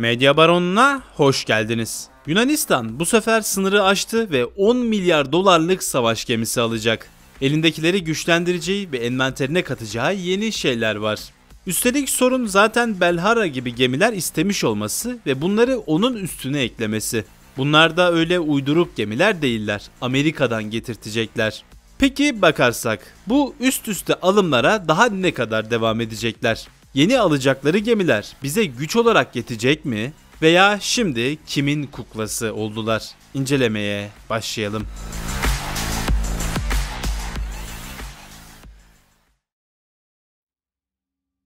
Medya Baronu'na hoş geldiniz. Yunanistan bu sefer sınırı aştı ve 10 milyar dolarlık savaş gemisi alacak. Elindekileri güçlendireceği ve envanterine katacağı yeni şeyler var. Üstelik sorun zaten Belhara gibi gemiler istemiş olması ve bunları onun üstüne eklemesi. Bunlar da öyle uyduruk gemiler değiller. Amerika'dan getirtecekler. Peki bakarsak bu üst üste alımlara daha ne kadar devam edecekler? Yeni alacakları gemiler bize güç olarak yetecek mi? Veya şimdi kimin kuklası oldular? İncelemeye başlayalım.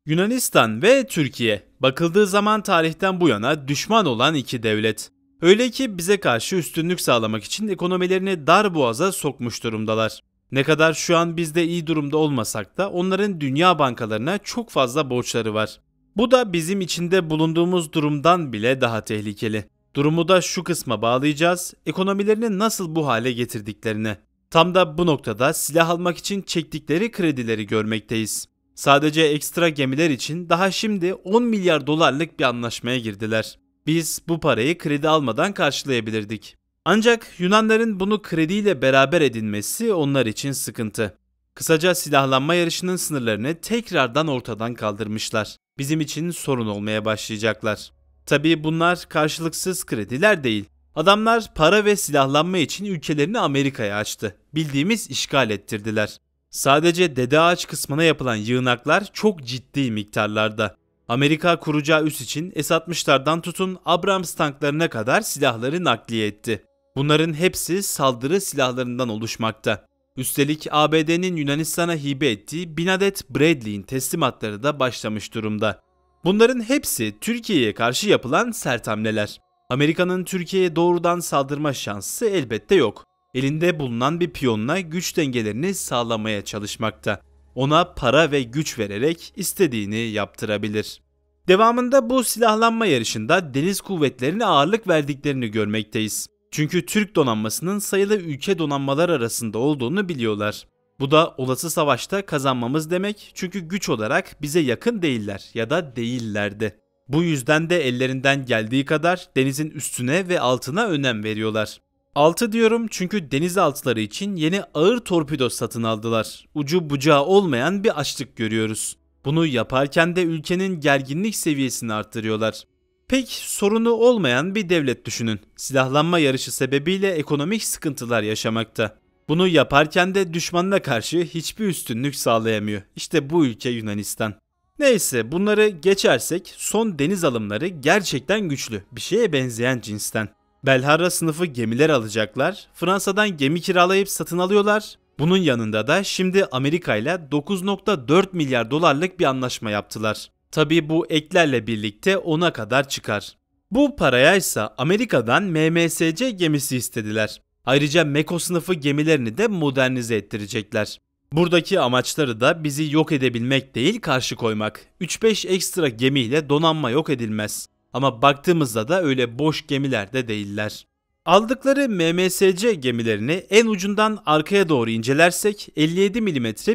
Yunanistan ve Türkiye bakıldığı zaman tarihten bu yana düşman olan iki devlet. Öyle ki bize karşı üstünlük sağlamak için ekonomilerini dar boğaza sokmuş durumdalar. Ne kadar şu an bizde iyi durumda olmasak da onların dünya bankalarına çok fazla borçları var. Bu da bizim içinde bulunduğumuz durumdan bile daha tehlikeli. Durumu da şu kısma bağlayacağız, ekonomilerini nasıl bu hale getirdiklerini. Tam da bu noktada silah almak için çektikleri kredileri görmekteyiz. Sadece ekstra gemiler için daha şimdi 10 milyar dolarlık bir anlaşmaya girdiler. Biz bu parayı kredi almadan karşılayabilirdik. Ancak Yunanların bunu krediyle beraber edinmesi onlar için sıkıntı. Kısaca silahlanma yarışının sınırlarını tekrardan ortadan kaldırmışlar. Bizim için sorun olmaya başlayacaklar. Tabii bunlar karşılıksız krediler değil. Adamlar para ve silahlanma için ülkelerini Amerika'ya açtı. Bildiğimiz işgal ettirdiler. Sadece dede ağaç kısmına yapılan yığınaklar çok ciddi miktarlarda. Amerika kuracağı üs için S-60'lardan tutun Abrams tanklarına kadar silahları nakliye etti. Bunların hepsi saldırı silahlarından oluşmakta. Üstelik ABD'nin Yunanistan'a hibe ettiği bin adet Bradley'in teslimatları da başlamış durumda. Bunların hepsi Türkiye'ye karşı yapılan sert hamleler. Amerika'nın Türkiye'ye doğrudan saldırma şansı elbette yok. Elinde bulunan bir piyonla güç dengelerini sağlamaya çalışmakta. Ona para ve güç vererek istediğini yaptırabilir. Devamında bu silahlanma yarışında deniz kuvvetlerine ağırlık verdiklerini görmekteyiz. Çünkü Türk donanmasının sayılı ülke donanmalar arasında olduğunu biliyorlar. Bu da olası savaşta kazanmamız demek çünkü güç olarak bize yakın değiller ya da değillerdi. Bu yüzden de ellerinden geldiği kadar denizin üstüne ve altına önem veriyorlar. Altı diyorum çünkü denizaltıları için yeni ağır torpido satın aldılar. Ucu bucağı olmayan bir açlık görüyoruz. Bunu yaparken de ülkenin gerginlik seviyesini arttırıyorlar. Pek sorunu olmayan bir devlet düşünün. Silahlanma yarışı sebebiyle ekonomik sıkıntılar yaşamakta. Bunu yaparken de düşmanına karşı hiçbir üstünlük sağlayamıyor. İşte bu ülke Yunanistan. Neyse bunları geçersek son deniz alımları gerçekten güçlü. Bir şeye benzeyen cinsten. Belharra sınıfı gemiler alacaklar. Fransa'dan gemi kiralayıp satın alıyorlar. Bunun yanında da şimdi Amerika ile 9.4 milyar dolarlık bir anlaşma yaptılar. Tabi bu eklerle birlikte 10'a kadar çıkar. Bu paraya ise Amerika'dan MMSC gemisi istediler. Ayrıca Meko sınıfı gemilerini de modernize ettirecekler. Buradaki amaçları da bizi yok edebilmek değil karşı koymak. 3-5 ekstra gemiyle donanma yok edilmez. Ama baktığımızda da öyle boş gemiler de değiller. Aldıkları MMSC gemilerini en ucundan arkaya doğru incelersek 57 mm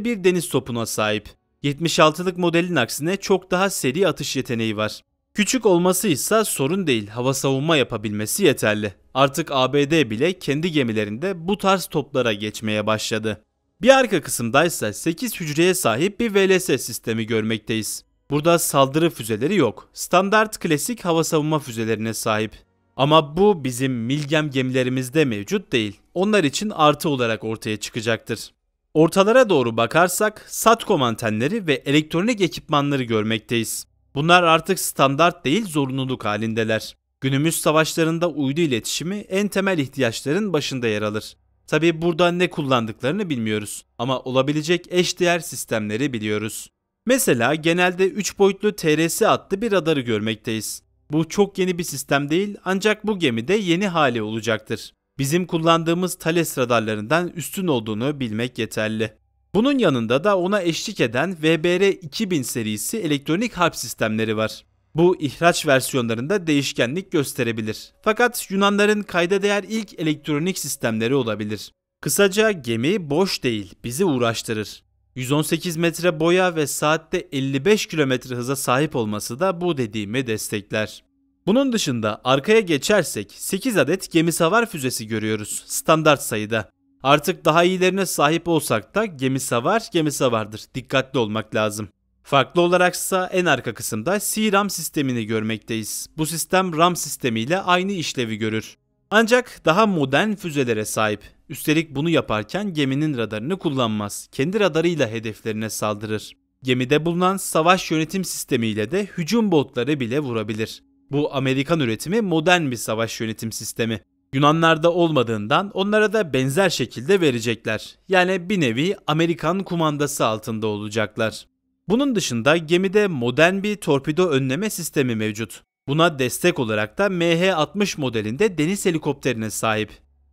bir deniz topuna sahip. 76'lık modelin aksine çok daha seri atış yeteneği var. Küçük olması ise sorun değil, hava savunma yapabilmesi yeterli. Artık ABD bile kendi gemilerinde bu tarz toplara geçmeye başladı. Bir arka kısımdaysa 8 hücreye sahip bir VLS sistemi görmekteyiz. Burada saldırı füzeleri yok. Standart klasik hava savunma füzelerine sahip. Ama bu bizim Milgem gemilerimizde mevcut değil. Onlar için artı olarak ortaya çıkacaktır. Ortalara doğru bakarsak SATCOM antenleri ve elektronik ekipmanları görmekteyiz. Bunlar artık standart değil zorunluluk halindeler. Günümüz savaşlarında uydu iletişimi en temel ihtiyaçların başında yer alır. Tabi burada ne kullandıklarını bilmiyoruz ama olabilecek eşdeğer sistemleri biliyoruz. Mesela genelde 3 boyutlu TRS adlı bir radarı görmekteyiz. Bu çok yeni bir sistem değil ancak bu gemide yeni hali olacaktır bizim kullandığımız Thales radarlarından üstün olduğunu bilmek yeterli. Bunun yanında da ona eşlik eden VBR 2000 serisi elektronik harp sistemleri var. Bu ihraç versiyonlarında değişkenlik gösterebilir. Fakat Yunanların kayda değer ilk elektronik sistemleri olabilir. Kısaca gemi boş değil, bizi uğraştırır. 118 metre boya ve saatte 55 kilometre hıza sahip olması da bu dediğimi destekler. Bunun dışında arkaya geçersek 8 adet gemi savar füzesi görüyoruz standart sayıda. Artık daha iyilerine sahip olsak da gemi savar gemi savardır. Dikkatli olmak lazım. Farklı olaraksa en arka kısımda C-RAM sistemini görmekteyiz. Bu sistem RAM sistemiyle aynı işlevi görür. Ancak daha modern füzelere sahip. Üstelik bunu yaparken geminin radarını kullanmaz. Kendi radarıyla hedeflerine saldırır. Gemide bulunan savaş yönetim sistemiyle de hücum botları bile vurabilir. Bu Amerikan üretimi modern bir savaş yönetim sistemi. Yunanlarda olmadığından onlara da benzer şekilde verecekler. Yani bir nevi Amerikan kumandası altında olacaklar. Bunun dışında gemide modern bir torpido önleme sistemi mevcut. Buna destek olarak da MH-60 modelinde deniz helikopterine sahip.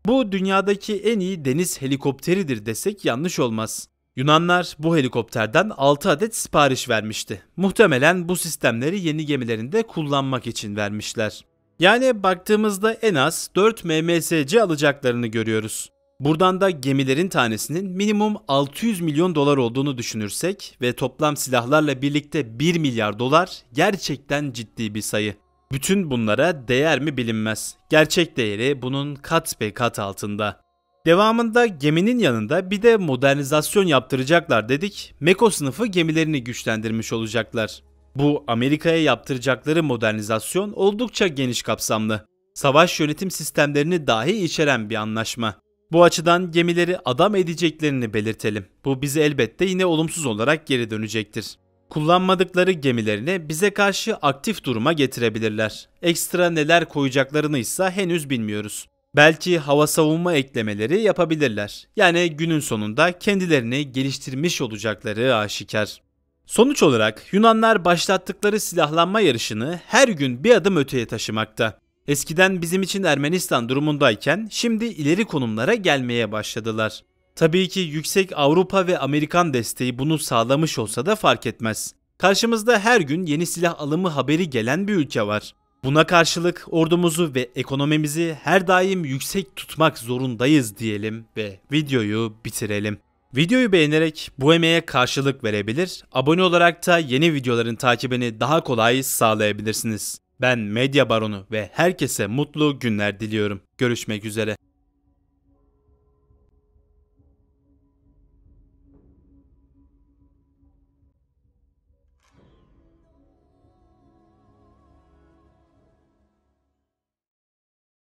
Bu dünyadaki en iyi deniz helikopteridir desek yanlış olmaz. Yunanlar bu helikopterden 6 adet sipariş vermişti. Muhtemelen bu sistemleri yeni gemilerinde kullanmak için vermişler. Yani baktığımızda en az 4 MMSC alacaklarını görüyoruz. Buradan da gemilerin tanesinin minimum 600 milyon dolar olduğunu düşünürsek ve toplam silahlarla birlikte 1 milyar dolar gerçekten ciddi bir sayı. Bütün bunlara değer mi bilinmez. Gerçek değeri bunun kat be kat altında. Devamında geminin yanında bir de modernizasyon yaptıracaklar dedik. Meko sınıfı gemilerini güçlendirmiş olacaklar. Bu Amerika'ya yaptıracakları modernizasyon oldukça geniş kapsamlı. Savaş yönetim sistemlerini dahi içeren bir anlaşma. Bu açıdan gemileri adam edeceklerini belirtelim. Bu bize elbette yine olumsuz olarak geri dönecektir. Kullanmadıkları gemilerini bize karşı aktif duruma getirebilirler. Ekstra neler koyacaklarını ise henüz bilmiyoruz. Belki hava savunma eklemeleri yapabilirler. Yani günün sonunda kendilerini geliştirmiş olacakları aşikar. Sonuç olarak Yunanlar başlattıkları silahlanma yarışını her gün bir adım öteye taşımakta. Eskiden bizim için Ermenistan durumundayken şimdi ileri konumlara gelmeye başladılar. Tabii ki yüksek Avrupa ve Amerikan desteği bunu sağlamış olsa da fark etmez. Karşımızda her gün yeni silah alımı haberi gelen bir ülke var. Buna karşılık ordumuzu ve ekonomimizi her daim yüksek tutmak zorundayız diyelim ve videoyu bitirelim. Videoyu beğenerek bu emeğe karşılık verebilir, abone olarak da yeni videoların takibini daha kolay sağlayabilirsiniz. Ben Medya Baronu ve herkese mutlu günler diliyorum. Görüşmek üzere.